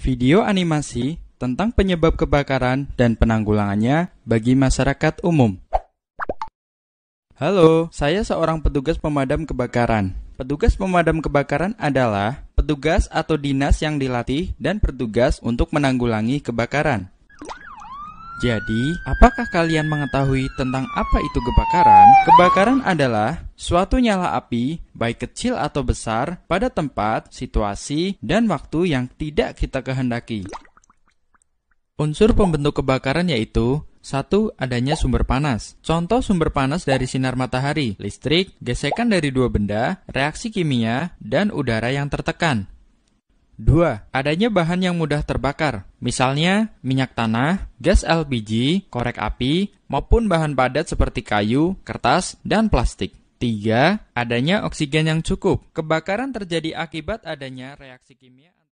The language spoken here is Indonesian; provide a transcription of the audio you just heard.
video animasi tentang penyebab kebakaran dan penanggulangannya bagi masyarakat umum. Halo, saya seorang petugas pemadam kebakaran. Petugas pemadam kebakaran adalah petugas atau dinas yang dilatih dan bertugas untuk menanggulangi kebakaran. Jadi, apakah kalian mengetahui tentang apa itu kebakaran? Kebakaran adalah suatu nyala api, baik kecil atau besar, pada tempat, situasi, dan waktu yang tidak kita kehendaki. Unsur pembentuk kebakaran yaitu satu, adanya sumber panas. Contoh sumber panas dari sinar matahari, listrik, gesekan dari dua benda, reaksi kimia, dan udara yang tertekan. 2. Adanya bahan yang mudah terbakar, misalnya minyak tanah, gas LPG, korek api, maupun bahan padat seperti kayu, kertas, dan plastik. 3. Adanya oksigen yang cukup. Kebakaran terjadi akibat adanya reaksi kimia